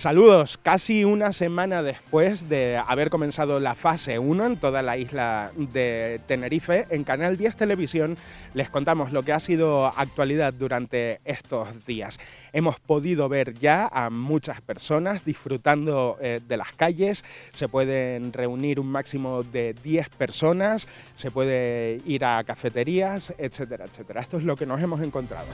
Saludos, casi una semana después de haber comenzado la fase 1 en toda la isla de Tenerife, en Canal 10 Televisión les contamos lo que ha sido actualidad durante estos días. Hemos podido ver ya a muchas personas disfrutando eh, de las calles, se pueden reunir un máximo de 10 personas, se puede ir a cafeterías, etcétera, etcétera. Esto es lo que nos hemos encontrado.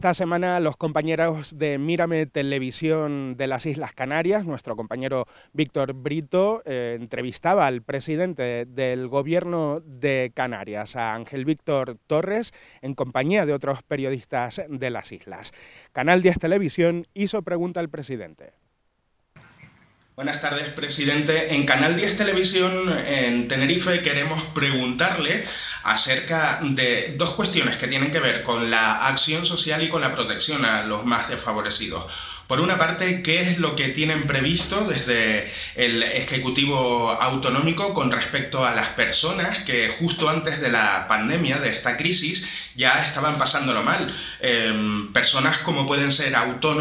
Esta semana los compañeros de Mírame Televisión de las Islas Canarias, nuestro compañero Víctor Brito, eh, entrevistaba al presidente del gobierno de Canarias, a Ángel Víctor Torres, en compañía de otros periodistas de las islas. Canal 10 Televisión hizo pregunta al presidente. Buenas tardes, presidente. En Canal 10 Televisión, en Tenerife, queremos preguntarle acerca de dos cuestiones que tienen que ver con la acción social y con la protección a los más desfavorecidos. Por una parte, ¿qué es lo que tienen previsto desde el Ejecutivo Autonómico con respecto a las personas que justo antes de la pandemia, de esta crisis, ya estaban pasándolo mal? Em, personas como pueden ser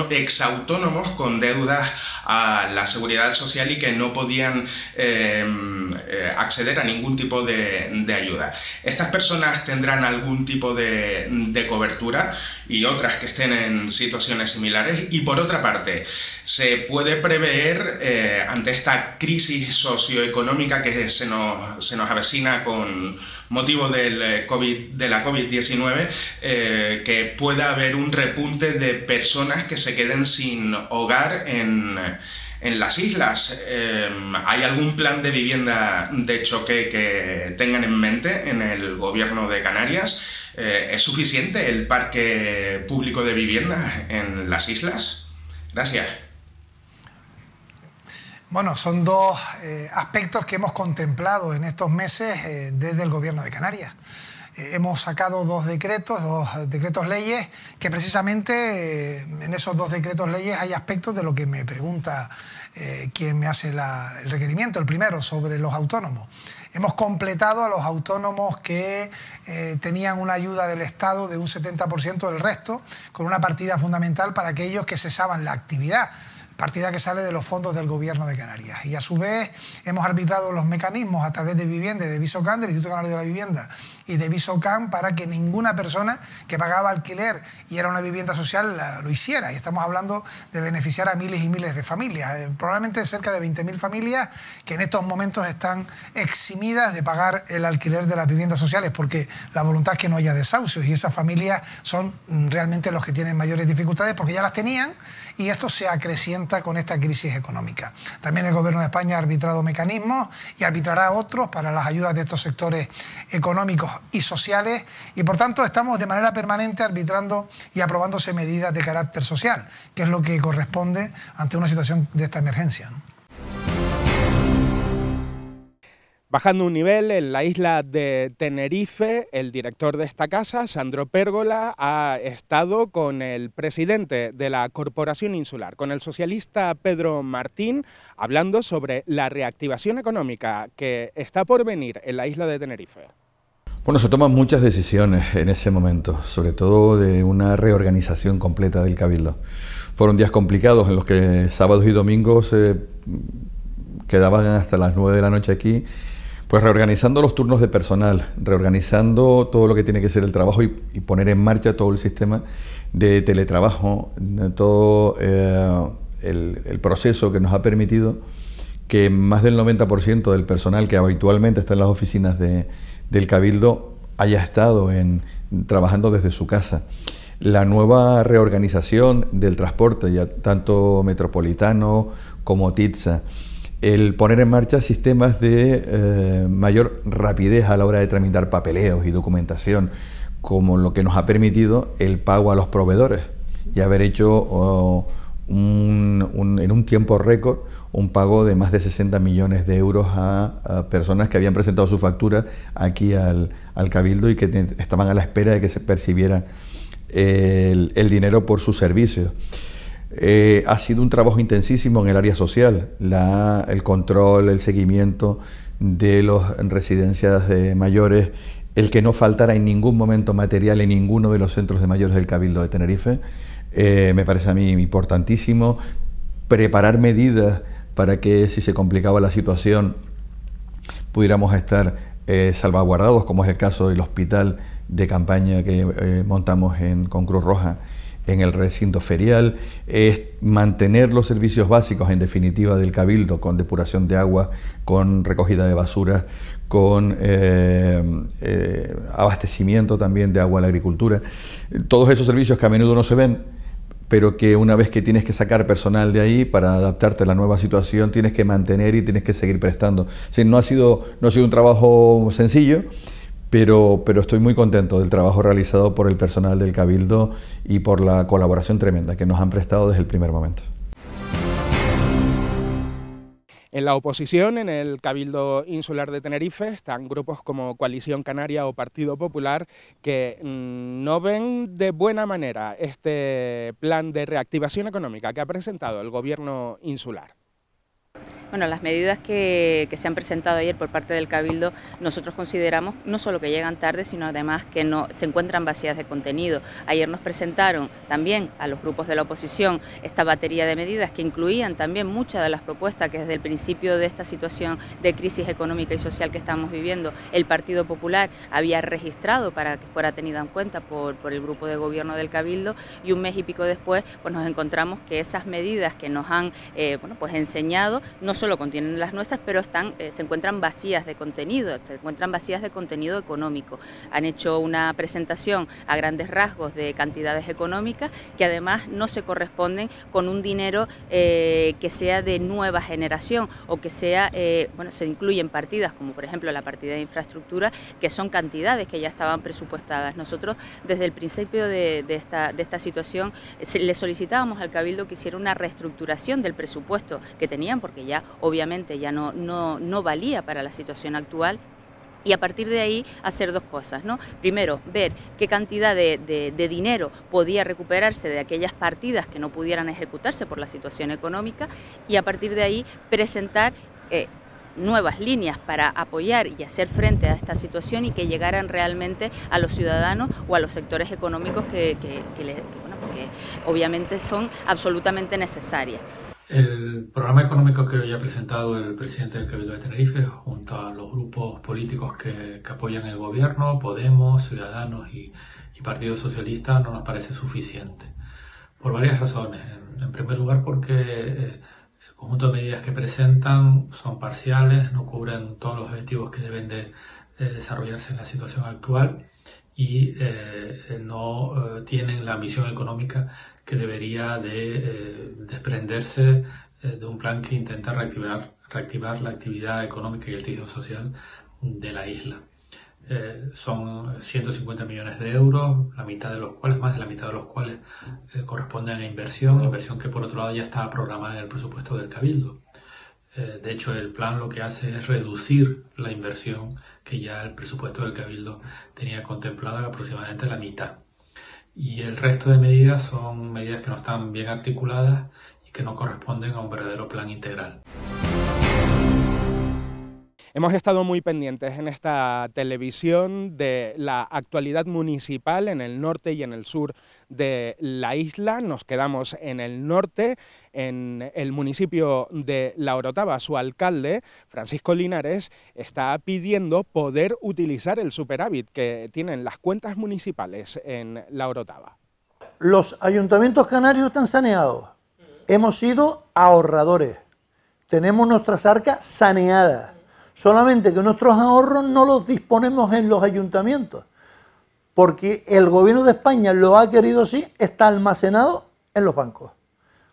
exautónomos con deudas a la seguridad social y que no podían em, eh, acceder a ningún tipo de, ayuda. ¿Estas personas tendrán algún tipo de cobertura? y otras que estén en situaciones similares. Y por otra parte, se puede prever eh, ante esta crisis socioeconómica que se nos, se nos avecina con motivo del eh, COVID, de la COVID-19 eh, que pueda haber un repunte de personas que se queden sin hogar en en las islas. Em, ¿Hay algún plan de vivienda de choque que tengan en mente en el gobierno de Canarias? Eh, ¿Es suficiente el parque público de vivienda en las islas? Gracias. Bueno, son dos eh, aspectos que hemos contemplado en estos meses eh, desde el gobierno de Canarias hemos sacado dos decretos, dos decretos leyes, que precisamente eh, en esos dos decretos leyes hay aspectos de lo que me pregunta eh, quien me hace el requerimiento, el primero, sobre los autónomos. Hemos completado a los autónomos que eh, tenían una ayuda del Estado de un 70% del resto, con una partida fundamental para aquellos que cesaban la actividad partida que sale de los fondos del Gobierno de Canarias. Y a su vez hemos arbitrado los mecanismos a través de vivienda, de Visocán, del Instituto Canario de la Vivienda y de Visocam para que ninguna persona que pagaba alquiler y era una vivienda social lo hiciera. Y estamos hablando de beneficiar a miles y miles de familias, eh, probablemente cerca de 20.000 familias que en estos momentos están eximidas de pagar el alquiler de las viviendas sociales porque la voluntad es que no haya desahucios y esas familias son mm, realmente los que tienen mayores dificultades porque ya las tenían y esto se acrecienta con esta crisis económica. También el Gobierno de España ha arbitrado mecanismos y arbitrará otros para las ayudas de estos sectores económicos y sociales y por tanto estamos de manera permanente arbitrando y aprobándose medidas de carácter social, que es lo que corresponde ante una situación de esta emergencia. Bajando un nivel, en la isla de Tenerife, el director de esta casa, Sandro Pérgola, ha estado con el presidente de la Corporación Insular, con el socialista Pedro Martín, hablando sobre la reactivación económica que está por venir en la isla de Tenerife. Bueno, se toman muchas decisiones en ese momento, sobre todo de una reorganización completa del Cabildo. Fueron días complicados en los que sábados y domingos eh, quedaban hasta las 9 de la noche aquí, pues reorganizando los turnos de personal, reorganizando todo lo que tiene que ser el trabajo y, poner en marcha todo el sistema de teletrabajo, todo eh, el, el, proceso que nos ha permitido que más del 90% del personal que habitualmente está en las oficinas de, del Cabildo haya estado en, trabajando desde su casa. La nueva reorganización del transporte, ya tanto metropolitano como TITSA, el poner en marcha sistemas de eh, mayor rapidez a la hora de tramitar papeleos y documentación, como lo que nos ha permitido el pago a los proveedores y haber hecho en un tiempo récord un pago de más de 60 millones de euros a, personas que habían presentado su factura aquí al, Cabildo y que estaban a la espera de que se percibiera el, dinero por sus servicios. Eh, ha sido un trabajo intensísimo en el área social, el control, el seguimiento de las residencias de mayores, el que no faltara en ningún momento material en ninguno de los centros de mayores del Cabildo de Tenerife eh, me parece a mí importantísimo, preparar medidas para que si se complicaba la situación pudiéramos estar eh, salvaguardados, como es el caso del hospital de campaña que eh, montamos en, con Cruz Roja en el recinto ferial, es mantener los servicios básicos, en definitiva, del cabildo, con depuración de agua, con recogida de basura, con abastecimiento también de agua a la agricultura. Todos esos servicios que a menudo no se ven, pero que una vez que tienes que sacar personal de ahí para adaptarte a la nueva situación, tienes que mantener y tienes que seguir prestando. no, ha sido, no ha sido un trabajo sencillo, pero, pero estoy muy contento del trabajo realizado por el personal del Cabildo y por la colaboración tremenda que nos han prestado desde el primer momento. En la oposición, en el Cabildo Insular de Tenerife, están grupos como Coalición Canaria o Partido Popular que mm, no ven de buena manera este plan de reactivación económica que ha presentado el gobierno insular. Bueno, las medidas que, se han presentado ayer por parte del Cabildo, nosotros consideramos no solo que llegan tarde, sino además que no se encuentran vacías de contenido. Ayer nos presentaron también a los grupos de la oposición esta batería de medidas que incluían también muchas de las propuestas que desde el principio de esta situación de crisis económica y social que estamos viviendo, el Partido Popular había registrado para que fuera tenida en cuenta por, por el grupo de gobierno del Cabildo y un mes y pico después pues nos encontramos que esas medidas que nos han eh, bueno, pues enseñado no solo contienen las nuestras, pero están, eh, se encuentran vacías de contenido, se encuentran vacías de contenido económico. Han hecho una presentación a grandes rasgos de cantidades económicas que además no se corresponden con un dinero eh, que sea de nueva generación o que sea, eh, bueno, se incluyen partidas como por ejemplo la partida de infraestructura, que son cantidades que ya estaban presupuestadas. Nosotros desde el principio de, esta, de esta situación le solicitábamos al Cabildo que hiciera una reestructuración del presupuesto que tenían, porque ya obviamente ya no, valía para la situación actual, y a partir de ahí hacer dos cosas. ¿no? Primero, ver qué cantidad de, dinero podía recuperarse de aquellas partidas que no pudieran ejecutarse por la situación económica y a partir de ahí presentar eh, nuevas líneas para apoyar y hacer frente a esta situación y que llegaran realmente a los ciudadanos o a los sectores económicos que, que, obviamente son absolutamente necesarias. El programa económico que hoy ha presentado el presidente del Cabildo de Tenerife, junto a los grupos políticos que, apoyan el gobierno, Podemos, Ciudadanos y, Partido Socialista, no nos parece suficiente. Por varias razones. En, primer lugar, porque eh, el conjunto de medidas que presentan son parciales, no cubren todos los objetivos que deben de desarrollarse en la situación actual y eh, no eh, tienen la misión económica que debería de eh, desprenderse de un plan que intenta reactivar, reactivar la actividad económica y el tejido social de la isla. son 150 millones de euros, la mitad de los cuales, más de la mitad de los cuales corresponden a inversión, inversión que por otro lado ya está programada en el presupuesto del Cabildo. Eh, de hecho, el plan lo que hace es reducir la inversión que ya el presupuesto del Cabildo tenía contemplada aproximadamente la mitad. Y el resto de medidas son medidas que no están bien articuladas y que no corresponden a un verdadero plan integral. Hemos estado muy pendientes en esta televisión de la actualidad municipal en el norte y en el sur de la isla. Nos quedamos en el norte, en el municipio de La Orotava. Su alcalde, Francisco Linares, está pidiendo poder utilizar el superávit que tienen las cuentas municipales en La Orotava. Los ayuntamientos canarios están saneados. Mm. Hemos sido ahorradores. Tenemos nuestras arcas saneadas Solamente que nuestros ahorros no los disponemos en los ayuntamientos, porque el gobierno de España lo ha querido así, está almacenado en los bancos.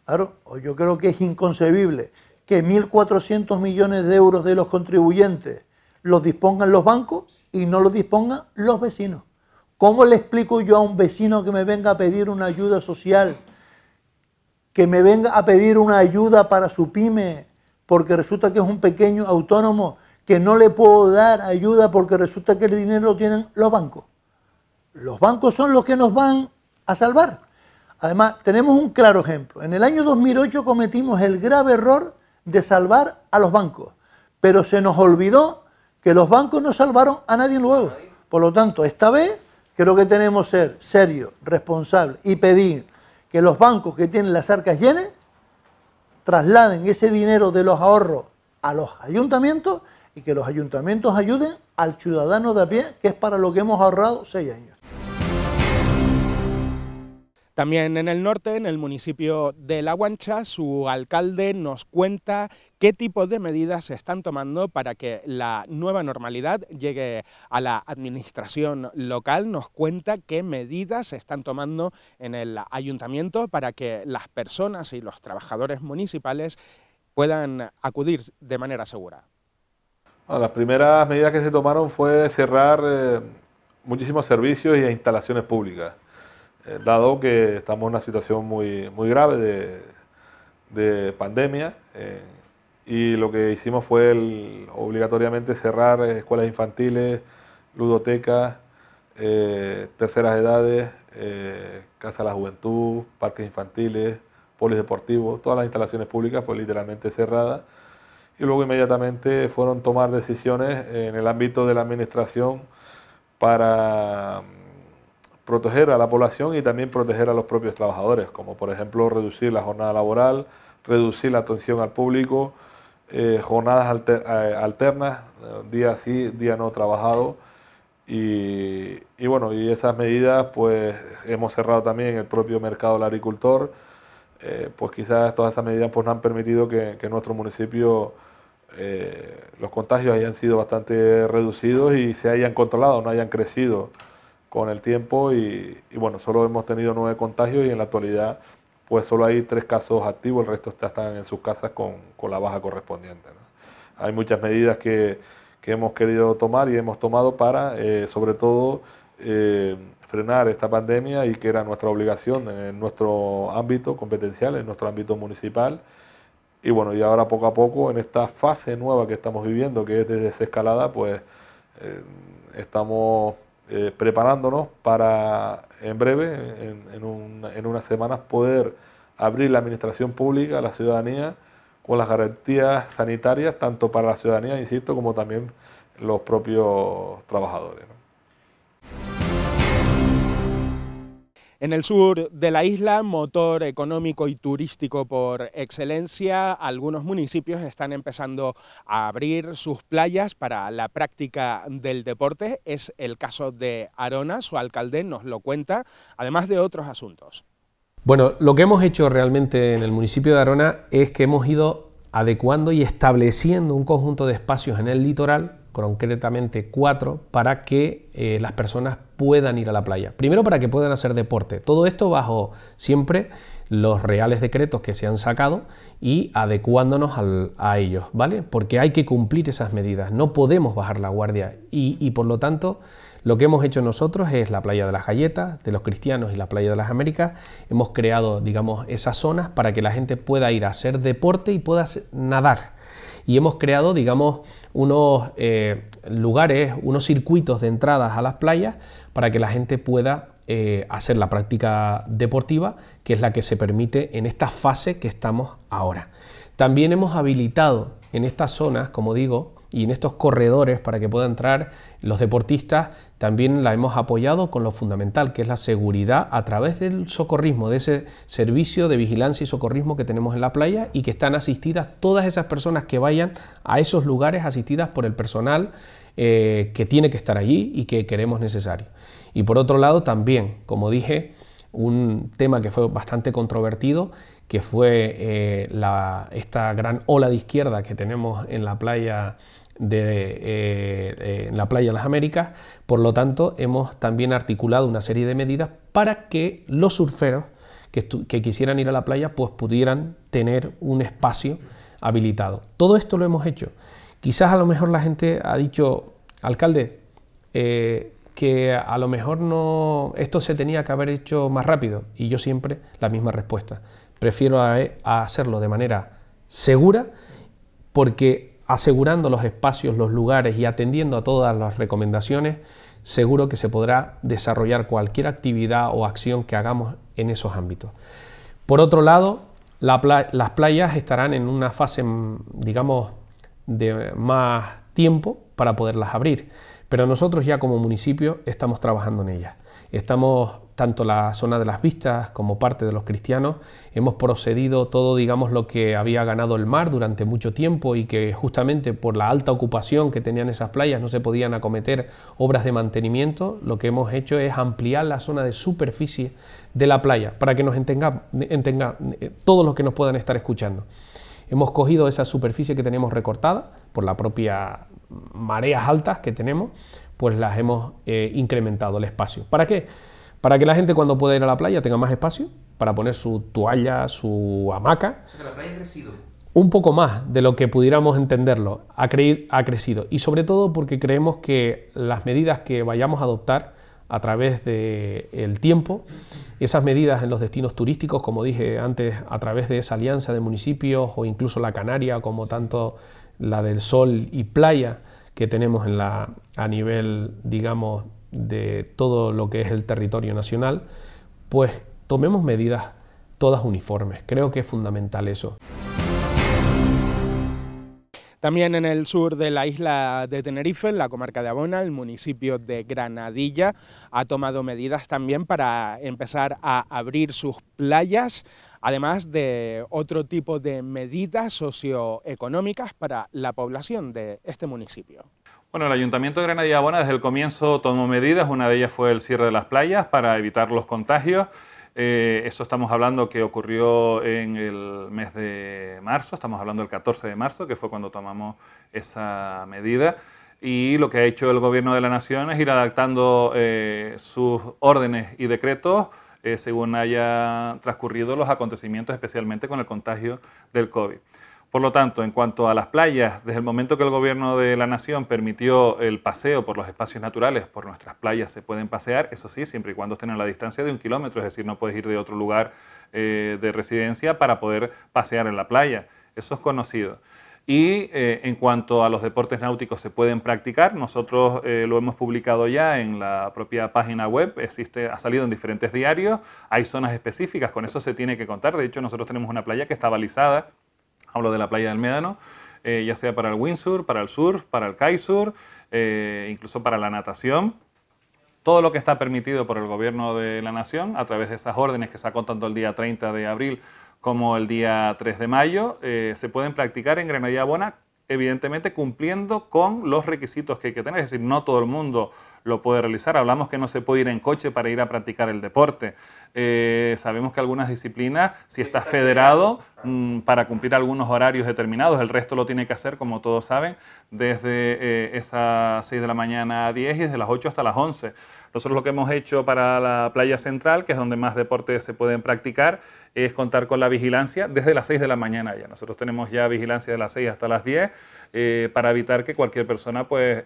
Claro, yo creo que es inconcebible que 1.400 millones de euros de los contribuyentes los dispongan los bancos y no los dispongan los vecinos. ¿Cómo le explico yo a un vecino que me venga a pedir una ayuda social, que me venga a pedir una ayuda para su pyme, porque resulta que es un pequeño autónomo que no le puedo dar ayuda porque resulta que el dinero lo tienen los bancos. Los bancos son los que nos van a salvar. Además, tenemos un claro ejemplo. En el año 2008 cometimos el grave error de salvar a los bancos, pero se nos olvidó que los bancos no salvaron a nadie luego. Por lo tanto, esta vez creo que tenemos que ser serios, responsables y pedir que los bancos que tienen las arcas llenas trasladen ese dinero de los ahorros a los ayuntamientos y que los ayuntamientos ayuden al ciudadano de a pie, que es para lo que hemos ahorrado seis años. También en el norte, en el municipio de La Guancha, su alcalde nos cuenta qué tipo de medidas se están tomando para que la nueva normalidad llegue a la administración local. Nos cuenta qué medidas se están tomando en el ayuntamiento para que las personas y los trabajadores municipales puedan acudir de manera segura las primeras medidas que se tomaron fue cerrar eh, muchísimos servicios e instalaciones públicas, eh, dado que estamos en una situación muy, muy grave de, pandemia eh, y lo que hicimos fue obligatoriamente cerrar escuelas infantiles, ludotecas, terceras edades, Casa de la Juventud, parques infantiles, deportivos, todas las instalaciones públicas pues, literalmente cerradas y luego inmediatamente fueron tomar decisiones en el ámbito de la administración para mm, proteger a la población y también proteger a los propios trabajadores, como por ejemplo reducir la jornada laboral, reducir la atención al público, eh, jornadas eh, alternas, eh, día sí, día no trabajado. Y, bueno, y esas medidas, pues hemos cerrado también el propio mercado del agricultor, pues quizás todas esas medidas pues, no han permitido que nuestro municipio eh, los contagios hayan sido bastante reducidos y se hayan controlado, no hayan crecido con el tiempo y, bueno, solo hemos tenido nueve contagios y en la actualidad pues solo hay tres casos activos, el resto están en sus casas con, la baja correspondiente. Hay muchas medidas que, que, hemos querido tomar y hemos tomado para, eh, sobre todo, eh, frenar esta pandemia y que era nuestra obligación en nuestro ámbito competencial, en nuestro ámbito municipal y bueno, y ahora poco a poco, en esta fase nueva que estamos viviendo, que es de desescalada, pues eh, estamos eh, preparándonos para en breve, en, unas semanas, poder abrir la administración pública a la ciudadanía con las garantías sanitarias, tanto para la ciudadanía, insisto, como también los propios trabajadores. En el sur de la isla, motor económico y turístico por excelencia, algunos municipios están empezando a abrir sus playas para la práctica del deporte. Es el caso de Arona, su alcalde nos lo cuenta, además de otros asuntos. Bueno, lo que hemos hecho realmente en el municipio de Arona es que hemos ido adecuando y estableciendo un conjunto de espacios en el litoral concretamente cuatro, para que eh, las personas puedan ir a la playa. Primero para que puedan hacer deporte. Todo esto bajo siempre los reales decretos que se han sacado y adecuándonos a ellos, ¿vale? Porque hay que cumplir esas medidas, no podemos bajar la guardia y, y, por lo tanto lo que hemos hecho nosotros es la playa de las galletas, de los cristianos y la playa de las Américas, hemos creado, digamos, esas zonas para que la gente pueda ir a hacer deporte y pueda nadar y hemos creado, digamos, unos eh, lugares, unos circuitos de entradas a las playas para que la gente pueda eh, hacer la práctica deportiva, que es la que se permite en esta fase que estamos ahora. También hemos habilitado en estas zonas, como digo, y en estos corredores para que puedan entrar los deportistas también la hemos apoyado con lo fundamental, que es la seguridad a través del socorrismo, de ese servicio de vigilancia y socorrismo que tenemos en la playa y que están asistidas todas esas personas que vayan a esos lugares asistidas por el personal eh, que tiene que estar allí y que queremos necesario. Y por otro lado también, como dije, un tema que fue bastante controvertido que fue eh, esta gran ola de izquierda que tenemos en la playa de eh, eh, la playa de las Américas. Por lo tanto, hemos también articulado una serie de medidas para que los surferos que, quisieran ir a la playa pues pudieran tener un espacio habilitado. Todo esto lo hemos hecho. Quizás a lo mejor la gente ha dicho, alcalde, que a lo mejor no esto se tenía que haber hecho más rápido. Y yo siempre la misma respuesta. Prefiero hacerlo de manera segura porque asegurando los espacios, los lugares y atendiendo a todas las recomendaciones, seguro que se podrá desarrollar cualquier actividad o acción que hagamos en esos ámbitos. Por otro lado, las playas estarán en una fase, mm, digamos, de más tiempo para poderlas abrir, pero nosotros ya como municipio estamos trabajando en ellas. Estamos tanto la zona de las vistas como parte de los cristianos, hemos procedido todo, digamos, lo que había ganado el mar durante mucho tiempo y que justamente por la alta ocupación que tenían esas playas no se podían acometer obras de mantenimiento, lo que hemos hecho es ampliar la zona de superficie de la playa para que nos entenga, eh, todos los que nos puedan estar escuchando. Hemos cogido esa superficie que tenemos recortada por las propias mareas altas que tenemos, pues las hemos eh, incrementado el espacio. ¿Para qué? para que la gente cuando pueda ir a la playa tenga más espacio para poner su toalla, su hamaca. O sea que la playa ha crecido. Un poco más de lo que pudiéramos entenderlo, ha, ha crecido. Y sobre todo porque creemos que las medidas que vayamos a adoptar a través del el tiempo, esas medidas en los destinos turísticos, como dije antes, a través de esa alianza de municipios o incluso la Canaria, como tanto la del sol y playa que tenemos en la, a nivel, digamos, de todo lo que es el territorio nacional, pues tomemos medidas todas uniformes. Creo que es fundamental eso. También en el sur de la isla de Tenerife, en la comarca de Abona, el municipio de Granadilla ha tomado medidas también para empezar a abrir sus playas, además de otro tipo de medidas socioeconómicas para la población de este municipio. Bueno, el Ayuntamiento de Granadilla Bona desde el comienzo tomó medidas, una de ellas fue el cierre de las playas para evitar los contagios. Eh, eso estamos hablando que ocurrió en el mes de marzo, estamos hablando del 14 de marzo, que fue cuando tomamos esa medida. Y lo que ha hecho el Gobierno de la Nación es ir adaptando eh, sus órdenes y decretos eh, según haya transcurrido los acontecimientos, especialmente con el contagio del COVID. Por lo tanto, en cuanto a las playas, desde el momento que el Gobierno de la Nación permitió el paseo por los espacios naturales, por nuestras playas se pueden pasear, eso sí, siempre y cuando estén a la distancia de un kilómetro, es decir, no puedes ir de otro lugar eh, de residencia para poder pasear en la playa. Eso es conocido. Y eh, en cuanto a los deportes náuticos se pueden practicar, nosotros eh, lo hemos publicado ya en la propia página web, existe, ha salido en diferentes diarios, hay zonas específicas, con eso se tiene que contar, de hecho nosotros tenemos una playa que está balizada hablo de la playa del Médano, eh, ya sea para el windsurf, para el surf, para el kitesurf, eh, incluso para la natación. Todo lo que está permitido por el gobierno de la nación a través de esas órdenes que sacó tanto el día 30 de abril como el día 3 de mayo, eh, se pueden practicar en Granadilla Bona, evidentemente cumpliendo con los requisitos que hay que tener. Es decir, no todo el mundo lo puede realizar. Hablamos que no se puede ir en coche para ir a practicar el deporte. Eh, sabemos que algunas disciplinas, si está federado, mm, para cumplir algunos horarios determinados, el resto lo tiene que hacer, como todos saben, desde eh, esas 6 de la mañana a 10 y desde las 8 hasta las 11. Nosotros lo que hemos hecho para la playa central, que es donde más deportes se pueden practicar, es contar con la vigilancia desde las 6 de la mañana ya. Nosotros tenemos ya vigilancia de las 6 hasta las 10 eh, para evitar que cualquier persona pues,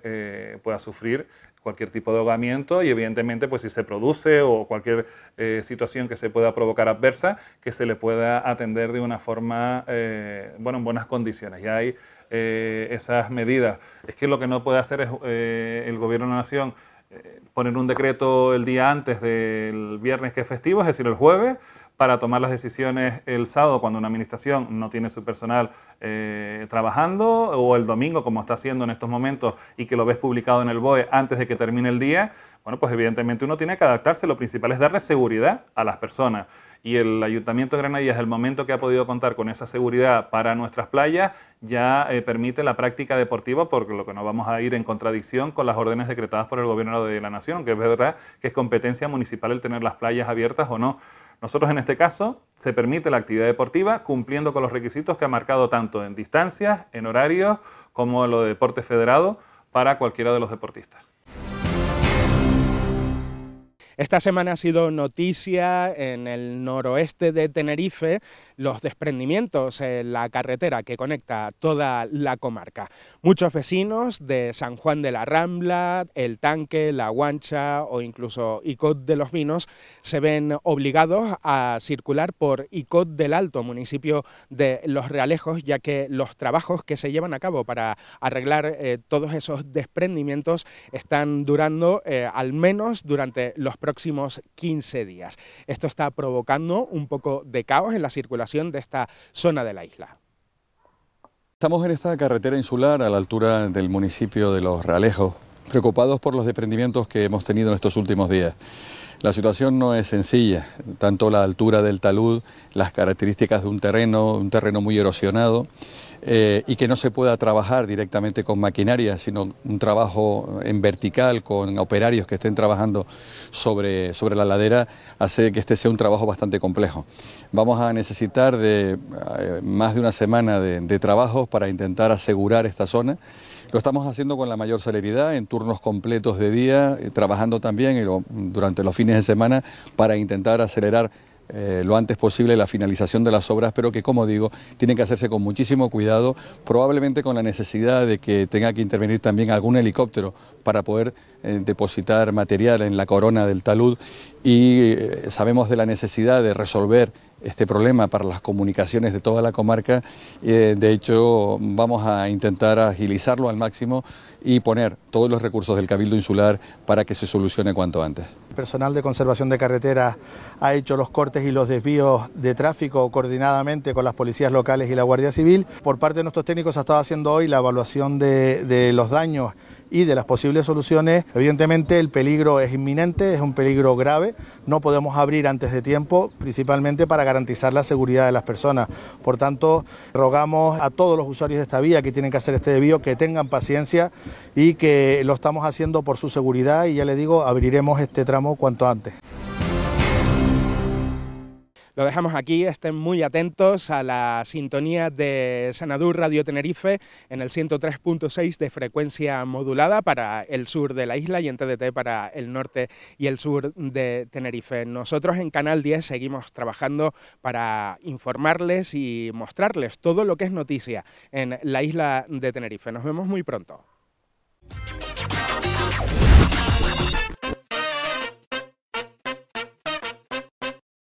pueda sufrir cualquier tipo de ahogamiento y evidentemente pues si se produce o cualquier eh, situación que se pueda provocar adversa, que se le pueda atender de una forma, eh, bueno, en buenas condiciones. Ya hay eh, esas medidas. Es que lo que no puede hacer es el gobierno de la nación poner un decreto el día antes del viernes que es festivo, es decir, el jueves, para tomar las decisiones el sábado cuando una administración no tiene su personal eh, trabajando o el domingo como está haciendo en estos momentos y que lo ves publicado en el BOE antes de que termine el día, bueno, pues evidentemente uno tiene que adaptarse, lo principal es darle seguridad a las personas. Y el Ayuntamiento de desde el momento que ha podido contar con esa seguridad para nuestras playas, ya eh, permite la práctica deportiva, porque lo que no vamos a ir en contradicción con las órdenes decretadas por el Gobierno de la Nación, que es verdad que es competencia municipal el tener las playas abiertas o no. Nosotros en este caso se permite la actividad deportiva cumpliendo con los requisitos que ha marcado tanto en distancias, en horarios, como lo de deporte federado para cualquiera de los deportistas. Esta semana ha sido noticia en el noroeste de Tenerife los desprendimientos en la carretera que conecta toda la comarca. Muchos vecinos de San Juan de la Rambla, El Tanque, La Guancha o incluso Icot de los Vinos se ven obligados a circular por Icot del Alto, municipio de Los Realejos, ya que los trabajos que se llevan a cabo para arreglar eh, todos esos desprendimientos están durando eh, al menos durante los próximos 15 días. Esto está provocando un poco de caos en la circulación de esta zona de la isla. Estamos en esta carretera insular a la altura del municipio de Los ralejos preocupados por los desprendimientos que hemos tenido en estos últimos días. La situación no es sencilla, tanto la altura del talud, las características de un terreno, un terreno muy erosionado, eh, y que no se pueda trabajar directamente con maquinaria, sino un trabajo en vertical con operarios que estén trabajando sobre, sobre la ladera, hace que este sea un trabajo bastante complejo. Vamos a necesitar de eh, más de una semana de, de trabajos para intentar asegurar esta zona. Lo estamos haciendo con la mayor celeridad, en turnos completos de día, eh, trabajando también durante los fines de semana para intentar acelerar eh, lo antes posible la finalización de las obras, pero que, como digo, tienen que hacerse con muchísimo cuidado, probablemente con la necesidad de que tenga que intervenir también algún helicóptero para poder eh, depositar material en la corona del talud y sabemos de la necesidad de resolver este problema para las comunicaciones de toda la comarca. Eh, de hecho, vamos a intentar agilizarlo al máximo y poner todos los recursos del Cabildo Insular para que se solucione cuanto antes. El personal de conservación de carreteras ha hecho los cortes y los desvíos de tráfico coordinadamente con las policías locales y la Guardia Civil. Por parte de nuestros técnicos ha estado haciendo hoy la evaluación de los daños y de las posibles soluciones. Evidentemente el peligro es inminente, es un peligro grave, no podemos abrir antes de tiempo, principalmente para garantizar la seguridad de las personas. Por tanto, rogamos a todos los usuarios de esta vía que tienen que hacer este desvío que tengan paciencia y que lo estamos haciendo por su seguridad y ya le digo, abriremos este tramo cuanto antes. Lo dejamos aquí, estén muy atentos a la sintonía de Sanadur Radio Tenerife en el 103.6 de frecuencia modulada para el sur de la isla y en TDT para el norte y el sur de Tenerife. Nosotros en Canal 10 seguimos trabajando para informarles y mostrarles todo lo que es noticia en la isla de Tenerife. Nos vemos muy pronto.